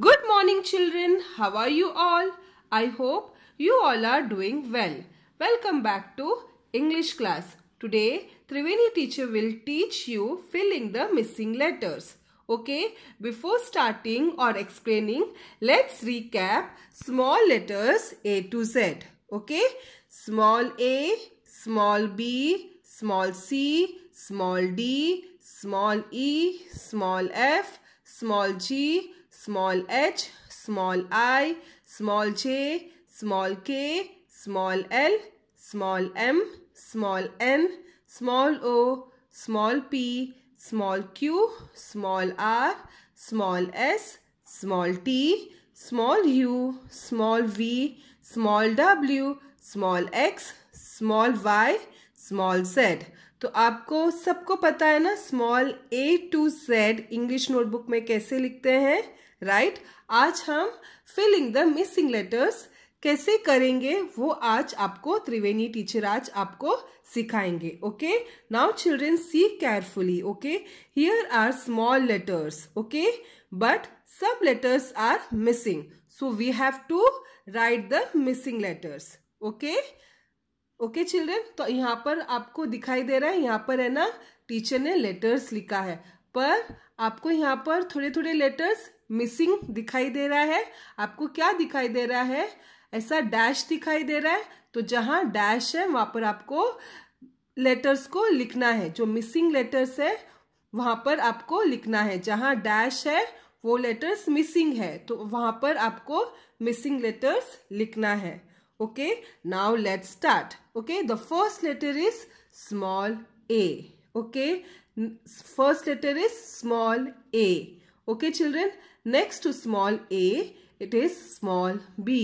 Good morning children. How are you all? I hope you all are doing well. Welcome back to English class. Today Triveni teacher will teach you filling the missing letters. Okay, before starting or explaining, let's recap small letters A to Z. Okay, small a, small b, small c, small d, small e, small f, small g, small h, small i, small j, small k, small l, small m, small n, small o, small p, small q, small r, small s, small t, small u, small v, small w, small x, small y, small z. तो आपको सबको पता है ना small A to Z English notebook में कैसे लिखते हैं राइट right? आज हम फिलिंग द मिसिंग लेटर्स कैसे करेंगे वो आज आपको त्रिवेणी टीचर आज आपको सिखाएंगे okay now children see carefully okay here are small letters okay but सब letters are missing so we have to write the missing letters okay okay children तो यहाँ पर आपको दिखाई दे रहा है यहाँ पर है ना टीचर ने लेटर्स लिखा है पर आपको यहाँ पर थोड़े थोड़े लेटर्स मिसिंग दिखाई दे रहा है आपको क्या दिखाई दे रहा है ऐसा डैश दिखाई दे रहा है तो जहाँ डैश है वहाँ पर आपको लेटर्स को लिखना है जो मिसिंग लेटर्स है वहाँ पर आपको लिखना है जहाँ डैश है वो लेटर्स मिसिंग है तो वहाँ पर आपको मिसिंग लेटर्स लिखना है Okay, now let's start. Okay, the first letter is small a. Okay, first letter is small a. Okay, children, next to small a, it is small b.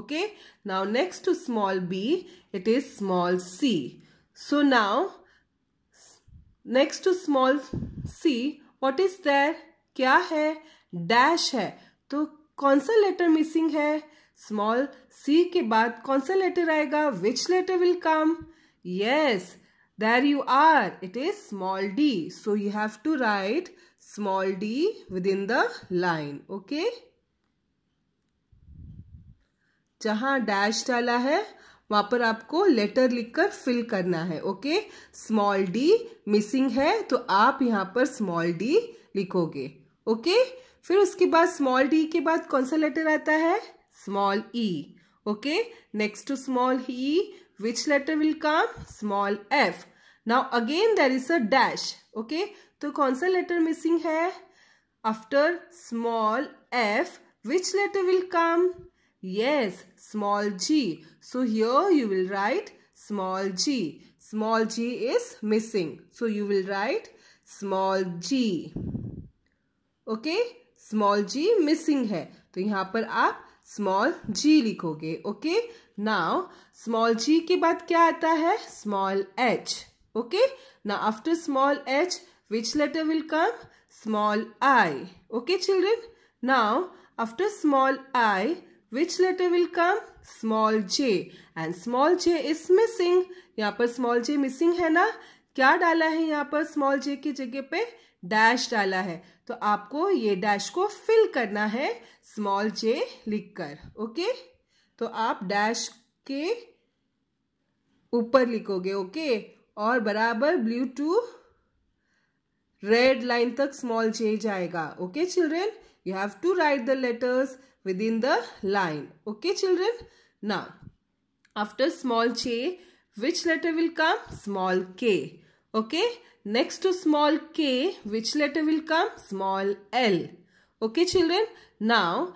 Okay, now next to small b, it is small c. So now, next to small c, what is there? क्या है Dash है तो कौन सा letter missing है small C के बाद कौन सा लेटर आएगा which letter will come yes you are it is small D so you have to write small D within the line okay जहां डैश डाला है वहां पर आपको लेटर लिखकर फिल करना है ओके स्मॉल डी मिसिंग है तो आप यहां पर स्मॉल डी लिखोगे ओके okay? फिर उसके बाद स्मॉल डी के बाद कौन सा लेटर आता है small e. Okay. Next to small e, which letter will come? Small f. Now again there is a dash. Okay. So, which letter missing missing after small f? Which letter will come? yes small g so here you will write small g small g is missing so you will write small g okay small g missing है So here you small G लिखोगे okay now small जी के बाद क्या आता है small H okay ना after small H which letter will come small I okay children now after small I which letter will come small J and small J is missing यहाँ पर small जे missing है ना क्या डाला है यहाँ पर स्मॉल जे की जगह पे डैश डाला है तो आपको ये डैश को फिल करना है स्मॉल जे लिखकर ओके तो आप डैश के ऊपर लिखोगे ओके और बराबर ब्लू टू रेड लाइन तक स्मॉल जे जाएगा okay children you have to write the letters in the line okay children now after small J which letter will come small K Okay. Next to small k, which letter will come? Small l. Okay, children. Now,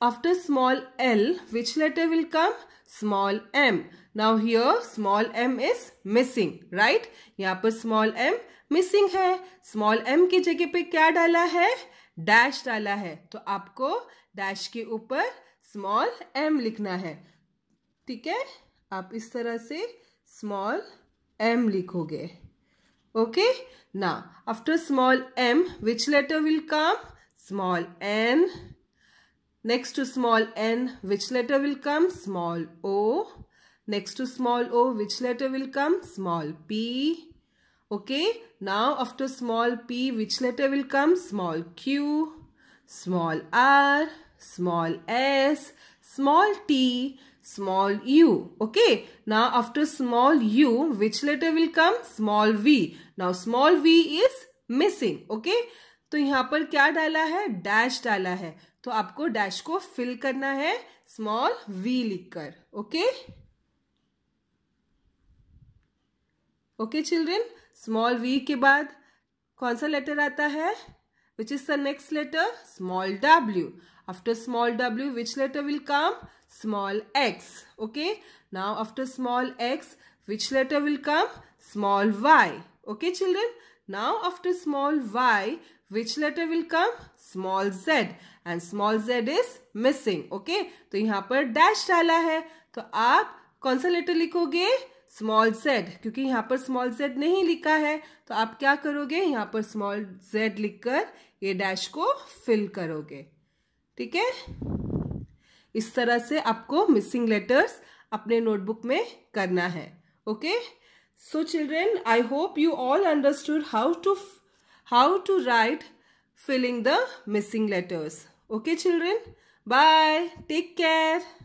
after small l, which letter will come? Small m. Now here small m is missing, right? yahan par small m missing है small m की जगह पे क्या डाला है dash डाला है तो आपको dash के ऊपर small m लिखना है ठीक है आप इस तरह से small m लिखोगे Okay. Now, after small m, which letter will come? Small n. Next to small n, which letter will come? Small o. Next to small o, which letter will come? Small p. Okay. Now, after small p, which letter will come? Small q, small r, small s, small t, small u. Okay. Now after small u, which letter will come? Small v. Now small v is missing. Okay. तो यहाँ पर क्या डाला है dash डाला है तो आपको डैश को फिल करना है स्मॉल v लिखकर okay okay children small v के बाद कौन सा लेटर आता है which is the next letter? Small w. After small w, which letter will come? Small x. Okay. Now, after small x, which letter will come? Small y. Okay, children? Now, after small y, which letter will come? Small z. And small z is missing. Okay. to yahan par dash dala hai to aap kaun sa letter likhoge small Z क्योंकि यहाँ पर small Z नहीं लिखा है तो आप क्या करोगे यहाँ पर स्मॉल जेड लिखकर ये डैश को फिल करोगे ठीक है इस तरह से आपको मिसिंग लेटर्स अपने नोटबुक में करना है okay so children I hope you all understood how to how to write filling the missing letters okay children bye take care